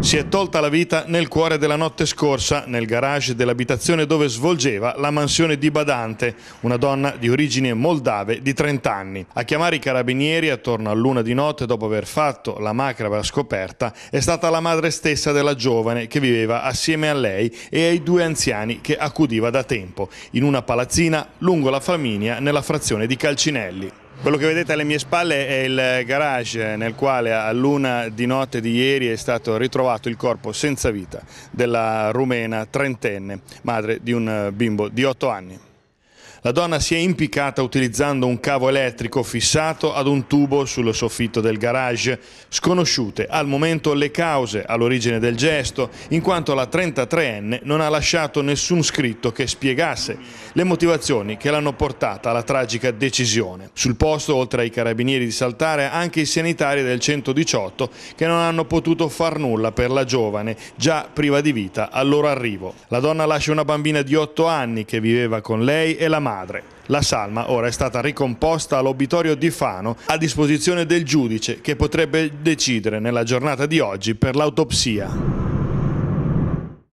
Si è tolta la vita nel cuore della notte scorsa, nel garage dell'abitazione dove svolgeva la mansione di Badante, una donna di origine moldave di 30 anni. A chiamare i carabinieri attorno a luna di notte dopo aver fatto la macabra scoperta è stata la madre stessa della giovane che viveva assieme a lei e ai due anziani che accudiva da tempo, in una palazzina lungo la famiglia nella frazione di Calcinelli. Quello che vedete alle mie spalle è il garage nel quale a luna di notte di ieri è stato ritrovato il corpo senza vita della rumena trentenne, madre di un bimbo di otto anni. La donna si è impiccata utilizzando un cavo elettrico fissato ad un tubo sul soffitto del garage. Sconosciute al momento le cause all'origine del gesto, in quanto la 33enne non ha lasciato nessun scritto che spiegasse le motivazioni che l'hanno portata alla tragica decisione. Sul posto, oltre ai carabinieri di saltare, anche i sanitari del 118 che non hanno potuto far nulla per la giovane, già priva di vita al loro arrivo. La donna lascia una bambina di 8 anni che viveva con lei e la madre madre. La salma ora è stata ricomposta all'obitorio di Fano a disposizione del giudice che potrebbe decidere nella giornata di oggi per l'autopsia.